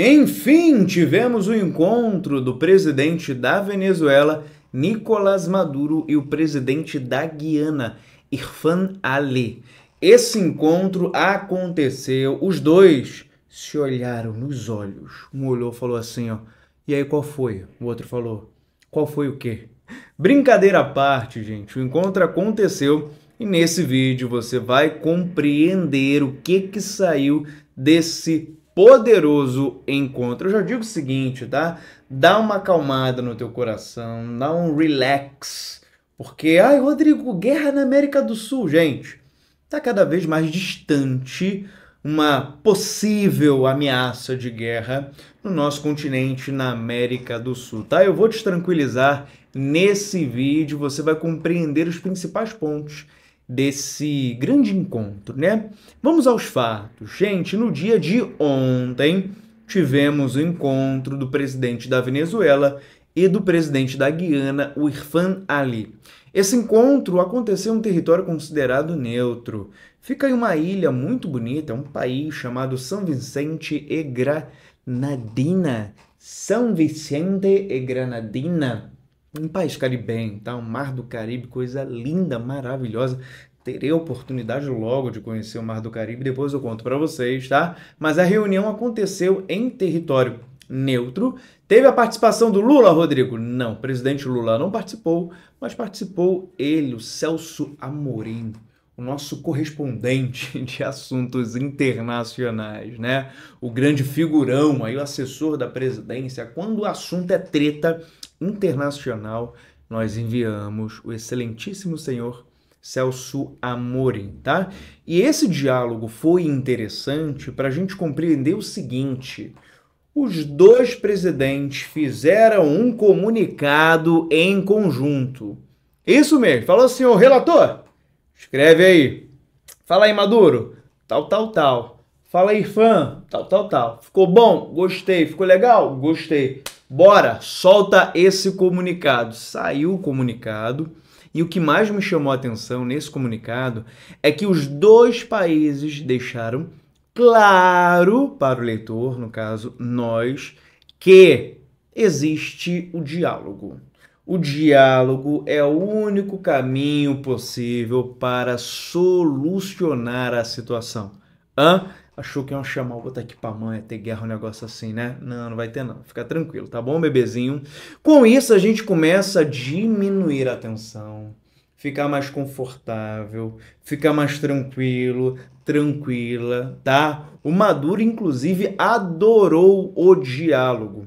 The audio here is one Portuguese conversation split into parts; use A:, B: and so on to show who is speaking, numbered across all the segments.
A: Enfim, tivemos o encontro do presidente da Venezuela, Nicolás Maduro, e o presidente da Guiana, Irfan Ali. Esse encontro aconteceu, os dois se olharam nos olhos. Um olhou e falou assim, ó, e aí qual foi? O outro falou, qual foi o quê? Brincadeira à parte, gente, o encontro aconteceu e nesse vídeo você vai compreender o que que saiu desse poderoso encontro. Eu já digo o seguinte, tá? Dá uma acalmada no teu coração, dá um relax. Porque, ai, Rodrigo, guerra na América do Sul, gente. Tá cada vez mais distante uma possível ameaça de guerra no nosso continente, na América do Sul, tá? Eu vou te tranquilizar nesse vídeo, você vai compreender os principais pontos desse grande encontro, né? Vamos aos fatos. Gente, no dia de ontem tivemos o encontro do presidente da Venezuela e do presidente da Guiana, o Irfan Ali. Esse encontro aconteceu em um território considerado neutro. Fica em uma ilha muito bonita, é um país chamado São Vicente e Granadina. São Vicente e Granadina, um país caribenho, tá? O um mar do Caribe, coisa linda, maravilhosa terei a oportunidade logo de conhecer o Mar do Caribe, depois eu conto para vocês, tá? Mas a reunião aconteceu em território neutro. Teve a participação do Lula, Rodrigo? Não, o presidente Lula não participou, mas participou ele, o Celso Amorim, o nosso correspondente de assuntos internacionais, né? O grande figurão, aí o assessor da presidência. Quando o assunto é treta internacional, nós enviamos o excelentíssimo senhor Celso Amorim, tá? E esse diálogo foi interessante para a gente compreender o seguinte: os dois presidentes fizeram um comunicado em conjunto. Isso mesmo, falou assim, ô relator, escreve aí. Fala aí, Maduro, tal, tal, tal. Fala aí, fã, tal, tal, tal. Ficou bom? Gostei. Ficou legal? Gostei. Bora, solta esse comunicado. Saiu o comunicado. E o que mais me chamou a atenção nesse comunicado é que os dois países deixaram claro para o leitor, no caso nós, que existe o diálogo. O diálogo é o único caminho possível para solucionar a situação. Hã? achou que iam é chamar, vou botar aqui pra mãe, ter guerra, um negócio assim, né? Não, não vai ter não, fica tranquilo, tá bom, bebezinho? Com isso, a gente começa a diminuir a tensão, ficar mais confortável, ficar mais tranquilo, tranquila, tá? O Maduro, inclusive, adorou o diálogo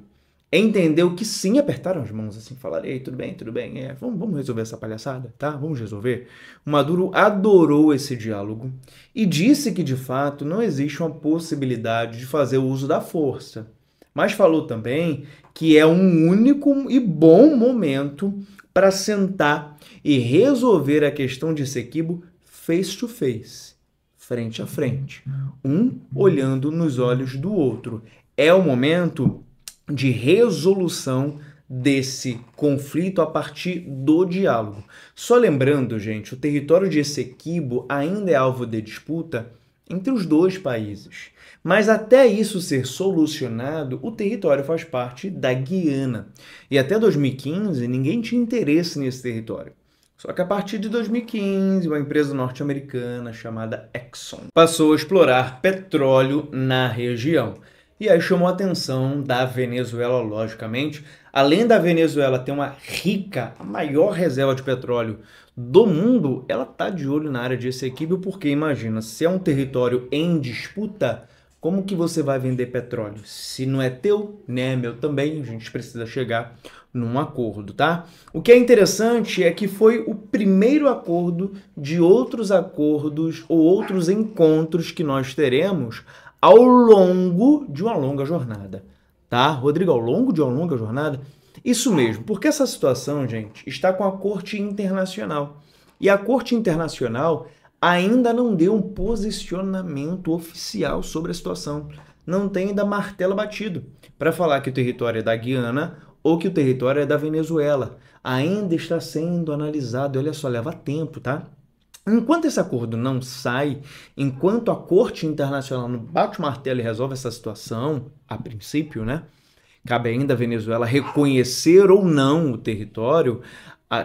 A: entendeu que sim, apertaram as mãos assim, falaram, ei, tudo bem, tudo bem, é, vamos, vamos resolver essa palhaçada, tá? Vamos resolver. O Maduro adorou esse diálogo e disse que, de fato, não existe uma possibilidade de fazer o uso da força. Mas falou também que é um único e bom momento para sentar e resolver a questão de Sequibo face to face, frente a frente, um olhando nos olhos do outro. É o momento de resolução desse conflito a partir do diálogo. Só lembrando, gente, o território de Essequibo ainda é alvo de disputa entre os dois países. Mas até isso ser solucionado, o território faz parte da Guiana. E até 2015, ninguém tinha interesse nesse território. Só que a partir de 2015, uma empresa norte-americana chamada Exxon passou a explorar petróleo na região. E aí chamou a atenção da Venezuela, logicamente. Além da Venezuela ter uma rica, a maior reserva de petróleo do mundo, ela tá de olho na área de Essequibo, porque imagina, se é um território em disputa, como que você vai vender petróleo? Se não é teu, né, meu também, a gente precisa chegar num acordo, tá? O que é interessante é que foi o primeiro acordo de outros acordos ou outros encontros que nós teremos ao longo de uma longa jornada, tá? Rodrigo, ao longo de uma longa jornada? Isso mesmo, porque essa situação, gente, está com a Corte Internacional. E a Corte Internacional ainda não deu um posicionamento oficial sobre a situação. Não tem ainda martelo batido para falar que o território é da Guiana ou que o território é da Venezuela. Ainda está sendo analisado. Olha só, leva tempo, tá? Enquanto esse acordo não sai, enquanto a Corte Internacional não bate o martelo e resolve essa situação, a princípio, né? Cabe ainda a Venezuela reconhecer ou não o território,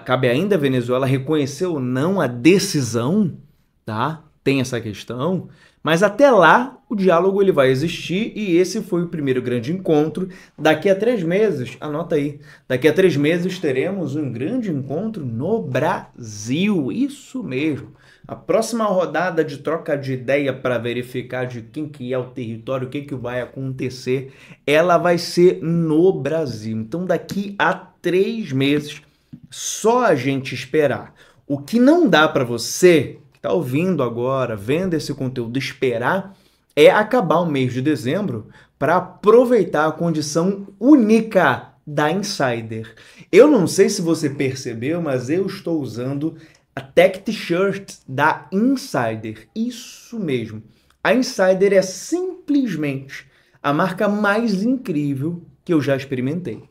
A: cabe ainda a Venezuela reconhecer ou não a decisão, tá? Tem essa questão. Mas até lá, o diálogo ele vai existir e esse foi o primeiro grande encontro. Daqui a três meses, anota aí, daqui a três meses teremos um grande encontro no Brasil. Isso mesmo. A próxima rodada de troca de ideia para verificar de quem que é o território, o que, que vai acontecer, ela vai ser no Brasil. Então, daqui a três meses, só a gente esperar. O que não dá para você está ouvindo agora, vendo esse conteúdo, esperar é acabar o mês de dezembro para aproveitar a condição única da Insider. Eu não sei se você percebeu, mas eu estou usando a Tech T-shirt da Insider. Isso mesmo. A Insider é simplesmente a marca mais incrível que eu já experimentei.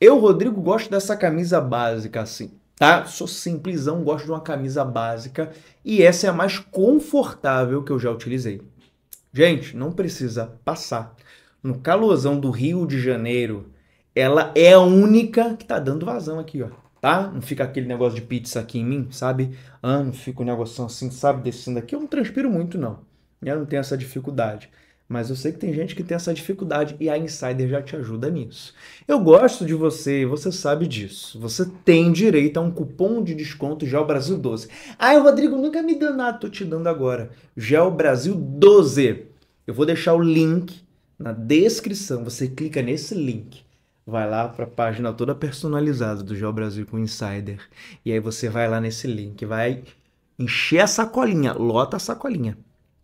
A: Eu, Rodrigo, gosto dessa camisa básica assim tá? Sou simplesão, gosto de uma camisa básica e essa é a mais confortável que eu já utilizei. Gente, não precisa passar. No calorzão do Rio de Janeiro, ela é a única que tá dando vazão aqui, ó. Tá? Não fica aquele negócio de pizza aqui em mim, sabe? Ah, não fica um negocinho assim, sabe? Descendo aqui. Eu não transpiro muito, não. Eu não tenho essa dificuldade. Mas eu sei que tem gente que tem essa dificuldade e a Insider já te ajuda nisso. Eu gosto de você, você sabe disso. Você tem direito a um cupom de desconto Gel Brasil 12. Ai, ah, Rodrigo, nunca me deu nada, tô te dando agora. Gel Brasil 12. Eu vou deixar o link na descrição. Você clica nesse link. Vai lá para a página toda personalizada do Gel Brasil com Insider. E aí você vai lá nesse link, vai encher a sacolinha, lota a sacolinha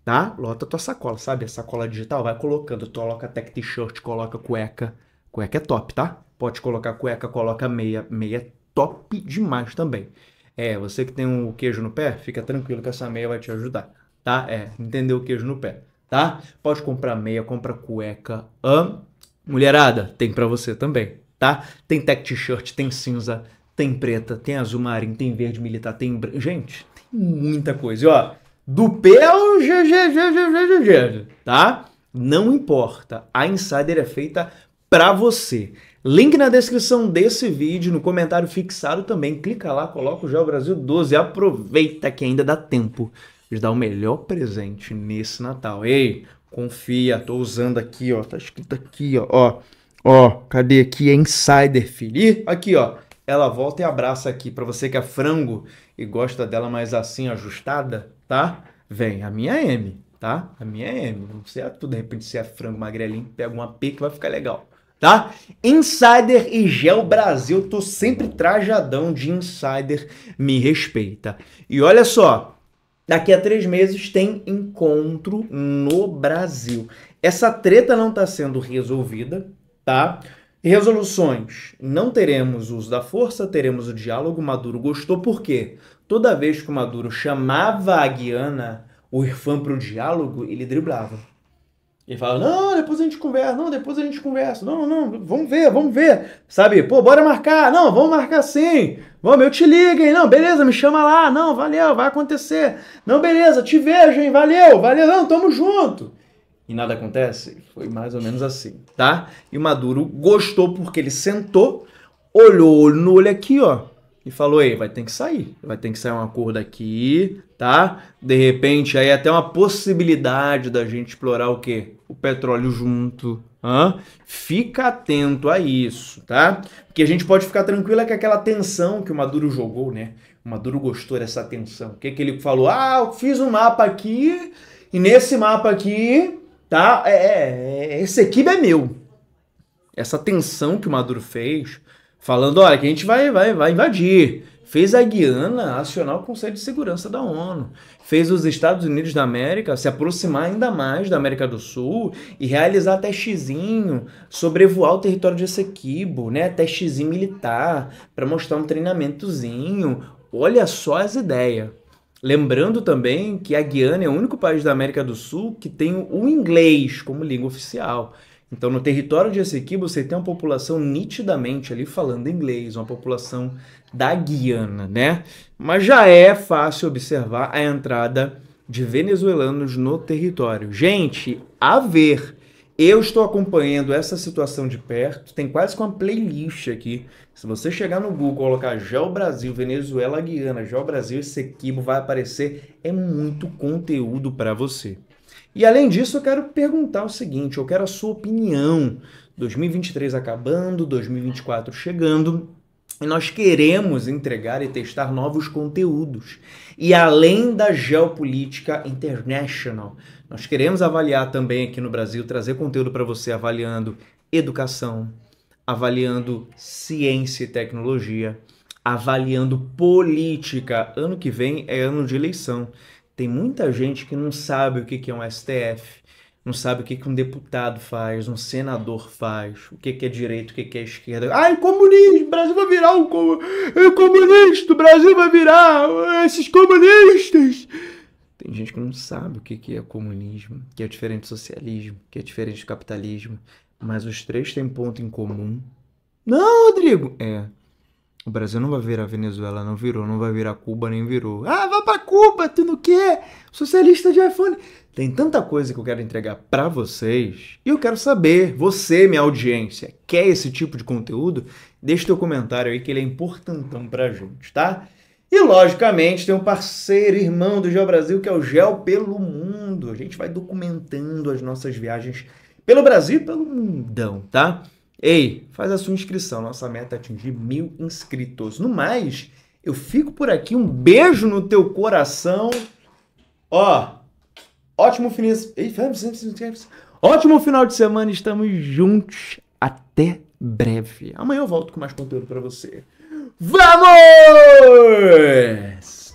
A: tá? Lota tua sacola, sabe? A sacola digital, vai colocando. Tu coloca tech t-shirt, coloca cueca. Cueca é top, tá? Pode colocar cueca, coloca meia. Meia é top demais também. É, você que tem um queijo no pé, fica tranquilo que essa meia vai te ajudar, tá? É, entender o queijo no pé, tá? Pode comprar meia, compra cueca. Hum? Mulherada, tem para você também, tá? Tem tech t-shirt, tem cinza, tem preta, tem azul marinho, tem verde militar, tem... Gente, tem muita coisa. E, ó, do P ao GGGGGG, tá? Não importa. A Insider é feita para você. Link na descrição desse vídeo, no comentário fixado também. Clica lá, coloca o Geo Brasil 12. Aproveita que ainda dá tempo de dar o melhor presente nesse Natal. Ei, confia, tô usando aqui, ó. Tá escrito aqui, ó. Ó, ó cadê aqui? É Insider, filho. Ih, aqui, ó ela volta e abraça aqui. Para você que é frango e gosta dela mais assim, ajustada, tá? Vem, a minha é M, tá? A minha é M. Não sei a tu, de repente, se é frango magrelinho, pega uma P que vai ficar legal, tá? Insider e Gel Brasil, tô sempre trajadão de insider, me respeita. E olha só, daqui a três meses tem encontro no Brasil. Essa treta não tá sendo resolvida, tá? Resoluções. Não teremos uso da força, teremos o diálogo. Maduro gostou, por quê? Toda vez que o Maduro chamava a Guiana, o Irfan, para o diálogo, ele driblava. Ele falava, não, depois a gente conversa, não, depois a gente conversa, não, não, vamos ver, vamos ver. Sabe, pô, bora marcar, não, vamos marcar sim. Vamos, eu te ligo, hein, não, beleza, me chama lá, não, valeu, vai acontecer. Não, beleza, te vejo, hein, valeu, valeu, não, tamo junto e nada acontece? Foi mais ou menos assim, tá? E o Maduro gostou porque ele sentou, olhou no olho aqui, ó, e falou: aí, vai ter que sair. Vai ter que sair um acordo aqui, tá? De repente aí até uma possibilidade da gente explorar o quê? O petróleo junto." Hã? Fica atento a isso, tá? Porque a gente pode ficar tranquila que aquela tensão que o Maduro jogou, né? O Maduro gostou dessa tensão. O que, que ele falou? Ah, eu fiz um mapa aqui e nesse mapa aqui tá? É, é, é esse equipe é meu. Essa tensão que o Maduro fez, falando, olha, que a gente vai, vai, vai invadir. Fez a Guiana acionar o Conselho de Segurança da ONU. Fez os Estados Unidos da América se aproximar ainda mais da América do Sul e realizar testezinho, sobrevoar o território de Essequibo, né? Testezinho militar, para mostrar um treinamentozinho. Olha só as ideias. Lembrando também que a Guiana é o único país da América do Sul que tem o inglês como língua oficial. Então, no território de Essequibo, você tem uma população nitidamente ali falando inglês, uma população da Guiana, né? Mas já é fácil observar a entrada de venezuelanos no território. Gente, a ver eu estou acompanhando essa situação de perto, tem quase que uma playlist aqui. Se você chegar no Google, colocar Geo Brasil, Venezuela, Guiana, Geo Brasil, esse equipo vai aparecer, é muito conteúdo para você. E além disso, eu quero perguntar o seguinte, eu quero a sua opinião. 2023 acabando, 2024 chegando, e nós queremos entregar e testar novos conteúdos. E além da geopolítica international, nós queremos avaliar também aqui no Brasil, trazer conteúdo para você avaliando educação, avaliando ciência e tecnologia, avaliando política. Ano que vem é ano de eleição. Tem muita gente que não sabe o que é um STF não sabe o que, que um deputado faz, um senador faz, o que, que é direito, o que, que é esquerda. Ai, comunismo, o Brasil vai virar um comunista, o Brasil vai virar eh, esses comunistas. Tem gente que não sabe o que, que é comunismo, que é diferente do socialismo, que é diferente do capitalismo, mas os três têm ponto em comum. Não, Rodrigo! É. O Brasil não vai virar Venezuela, não virou, não vai virar Cuba, nem virou. Ah, Cuba, tu no quer? Socialista de iPhone. Tem tanta coisa que eu quero entregar para vocês e eu quero saber, você, minha audiência, quer esse tipo de conteúdo? Deixe teu comentário aí que ele é importantão pra gente, tá? E logicamente tem um parceiro irmão do Geo Brasil que é o Geo pelo Mundo. A gente vai documentando as nossas viagens pelo Brasil e pelo mundão, tá? Ei, faz a sua inscrição. Nossa meta é atingir mil inscritos. No mais, eu fico por aqui. Um beijo no teu coração. Ó, ótimo final. Ótimo final de semana. Estamos juntos. Até breve. Amanhã eu volto com mais conteúdo para você. Vamos!